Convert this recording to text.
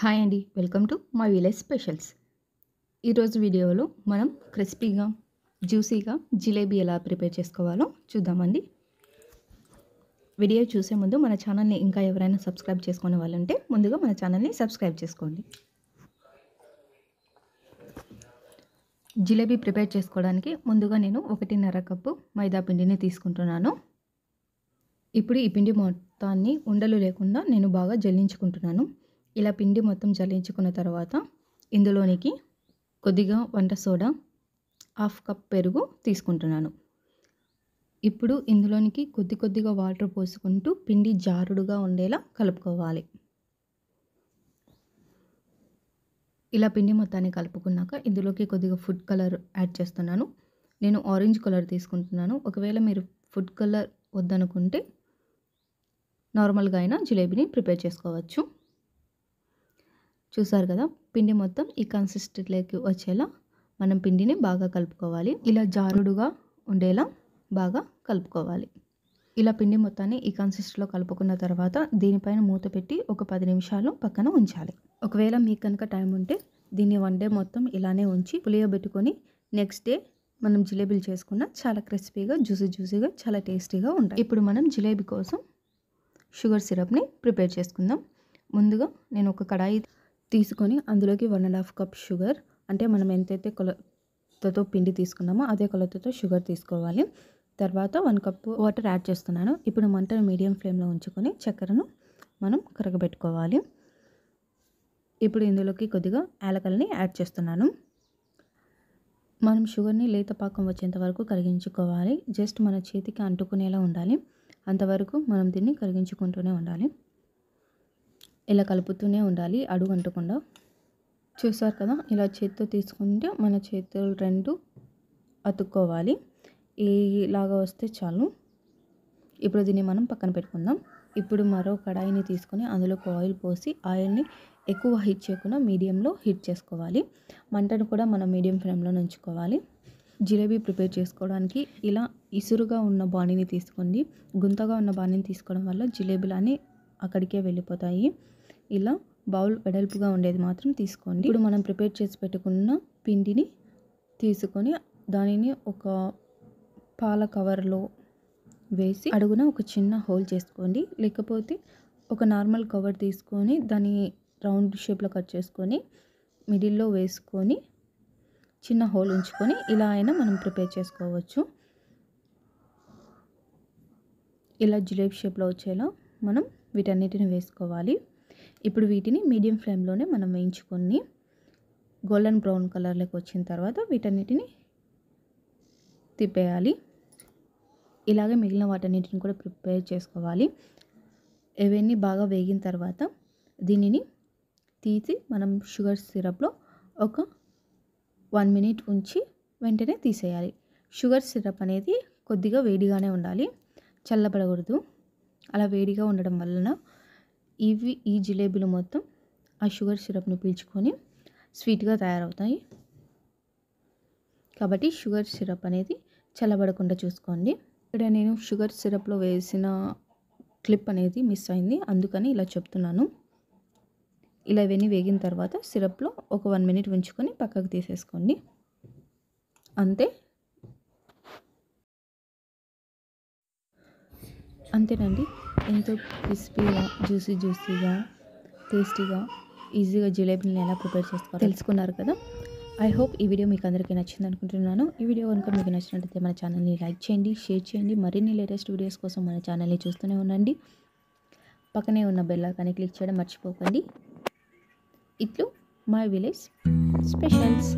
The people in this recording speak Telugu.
హాయ్ అండి welcome to my village specials ఈరోజు వీడియోలో మనం క్రిస్పీగా జ్యూసీగా జిలేబీ ఎలా ప్రిపేర్ చేసుకోవాలో చూద్దామండి వీడియో చూసే ముందు మన ఛానల్ని ఇంకా ఎవరైనా సబ్స్క్రైబ్ చేసుకునే వాళ్ళుంటే ముందుగా మన ఛానల్ని సబ్స్క్రైబ్ చేసుకోండి జిలేబీ ప్రిపేర్ చేసుకోవడానికి ముందుగా నేను ఒకటిన్నర కప్పు మైదా పిండిని తీసుకుంటున్నాను ఇప్పుడు ఈ పిండి మొత్తాన్ని ఉండలు లేకుండా నేను బాగా జల్లించుకుంటున్నాను ఇలా పిండి మొత్తం జల్లించుకున్న తర్వాత ఇందులోనికి కొద్దిగా వంట సోడా హాఫ్ కప్ పెరుగు తీసుకుంటున్నాను ఇప్పుడు ఇందులోనికి కొద్ది కొద్దిగా వాటర్ పోసుకుంటూ పిండి జారుడుగా ఉండేలా కలుపుకోవాలి ఇలా పిండి మొత్తాన్ని కలుపుకున్నాక ఇందులోకి కొద్దిగా ఫుడ్ కలర్ యాడ్ చేస్తున్నాను నేను ఆరెంజ్ కలర్ తీసుకుంటున్నాను ఒకవేళ మీరు ఫుడ్ కలర్ వద్దనుకుంటే నార్మల్గా అయినా జిలేబీని ప్రిపేర్ చేసుకోవచ్చు చూసారు కదా పిండి మొత్తం ఈ కన్సిస్టెంట్లోకి వచ్చేలా మనం పిండిని బాగా కలుపుకోవాలి ఇలా జారుడుగా ఉండేలా బాగా కలుపుకోవాలి ఇలా పిండి మొత్తాన్ని ఈ కన్సిస్టెంట్లో కలుపుకున్న తర్వాత దీనిపైన మూత పెట్టి ఒక పది నిమిషాలు పక్కన ఉంచాలి ఒకవేళ మీకు కనుక టైం ఉంటే దీన్ని వన్ డే మొత్తం ఇలానే ఉంచి పులియబెట్టుకొని నెక్స్ట్ డే మనం జిలేబీలు చేసుకున్న చాలా క్రిస్పీగా జ్యూసీ జ్యూసీగా చాలా టేస్టీగా ఉంటాయి ఇప్పుడు మనం జిలేబీ కోసం షుగర్ సిరప్ని ప్రిపేర్ చేసుకుందాం ముందుగా నేను ఒక కడాయి తీసుకొని అందులోకి one and half cup sugar అంటే మనం ఎంతైతే కొలతతో పిండి తీసుకున్నామో అదే కొలతతో షుగర్ తీసుకోవాలి తర్వాత వన్ కప్ వాటర్ యాడ్ చేస్తున్నాను ఇప్పుడు మంటను మీడియం ఫ్లేమ్లో ఉంచుకొని చక్కెరను మనం కరగబెట్టుకోవాలి ఇప్పుడు ఇందులోకి కొద్దిగా యాలకల్ని యాడ్ చేస్తున్నాను మనం షుగర్ని లేత పాకం వచ్చేంత వరకు కరిగించుకోవాలి జస్ట్ మన చేతికి అంటుకునేలా ఉండాలి అంతవరకు మనం దీన్ని కరిగించుకుంటూనే ఉండాలి ఇలా కలుపుతూనే ఉండాలి అడుగు అంటకుండా చూసారు కదా ఇలా చేత్తో తీసుకుంటే మన చేతులు రెండు అతుక్కోవాలి ఇలాగా వస్తే చాలు ఇప్పుడు దీన్ని మనం పక్కన పెట్టుకుందాం ఇప్పుడు మరో కడాయిని తీసుకొని అందులోకి ఆయిల్ పోసి ఆయిల్ని ఎక్కువ హీట్ చేయకుండా మీడియంలో హీట్ చేసుకోవాలి మంటను కూడా మనం మీడియం ఫ్లేమ్లో ఉంచుకోవాలి జిలేబీ ప్రిపేర్ చేసుకోవడానికి ఇలా ఇసురుగా ఉన్న బాణీని తీసుకోండి గుంతగా ఉన్న బాణీని తీసుకోవడం వల్ల జిలేబీలు అక్కడికే వెళ్ళిపోతాయి ఇలా బౌల్ వెడల్పుగా ఉండేది మాత్రం తీసుకోండి ఇప్పుడు మనం ప్రిపేర్ చేసి పెట్టుకున్న పిండిని తీసుకొని దానిని ఒక పాల కవర్లో వేసి అడుగున ఒక చిన్న హోల్ చేసుకోండి లేకపోతే ఒక నార్మల్ కవర్ తీసుకొని దాని రౌండ్ షేప్లో కట్ చేసుకొని మిడిల్లో వేసుకొని చిన్న హోల్ ఉంచుకొని ఇలా అయినా మనం ప్రిపేర్ చేసుకోవచ్చు ఇలా జిలేబ్ షేప్లో వచ్చేలా మనం వీటన్నిటిని వేసుకోవాలి ఇప్పుడు వీటిని మీడియం ఫ్లేమ్లోనే మనం వేయించుకొని గోల్డెన్ బ్రౌన్ కలర్లోకి వచ్చిన తర్వాత వీటన్నిటిని తిప్పేయాలి ఇలాగే మిగిలిన వాటన్నిటిని కూడా ప్రిపేర్ చేసుకోవాలి ఇవన్నీ బాగా వేగిన తర్వాత దీనిని తీసి మనం షుగర్ సిరప్లో ఒక వన్ మినిట్ ఉంచి వెంటనే తీసేయాలి షుగర్ సిరప్ అనేది కొద్దిగా వేడిగానే ఉండాలి చల్లబడకూడదు అలా వేడిగా ఉండడం వలన ఇవి ఈ జిలేబీలు మొత్తం ఆ షుగర్ సిరప్ని పీల్చుకొని స్వీట్గా తయారవుతాయి కాబట్టి షుగర్ సిరప్ అనేది చల్లబడకుండా చూసుకోండి ఇక్కడ నేను షుగర్ సిరప్లో వేసిన క్లిప్ అనేది మిస్ అయింది అందుకని ఇలా చెప్తున్నాను ఇలా ఇవన్నీ వేగిన తర్వాత సిరప్లో ఒక వన్ మినిట్ ఉంచుకొని పక్కకు తీసేసుకోండి అంతే అంతేనండి ఎంతో క్రిస్పీగా జ్యూసీ జ్యూసీగా టేస్టీగా ఈజీగా జిలేబీని ఎలా ప్రిపేర్ చేసుకోవాలి తెలుసుకున్నారు కదా ఐ హోప్ ఈ వీడియో మీకు అందరికీ నచ్చింది అనుకుంటున్నాను ఈ వీడియో కనుక మీకు నచ్చినట్లయితే మన ఛానల్ని లైక్ చేయండి షేర్ చేయండి మరిన్ని లేటెస్ట్ వీడియోస్ కోసం మన ఛానల్ని చూస్తూనే ఉండండి పక్కనే ఉన్న బెల్ కానీ క్లిక్ చేయడం మర్చిపోకండి ఇట్లు మై విలేజ్ స్పెషల్స్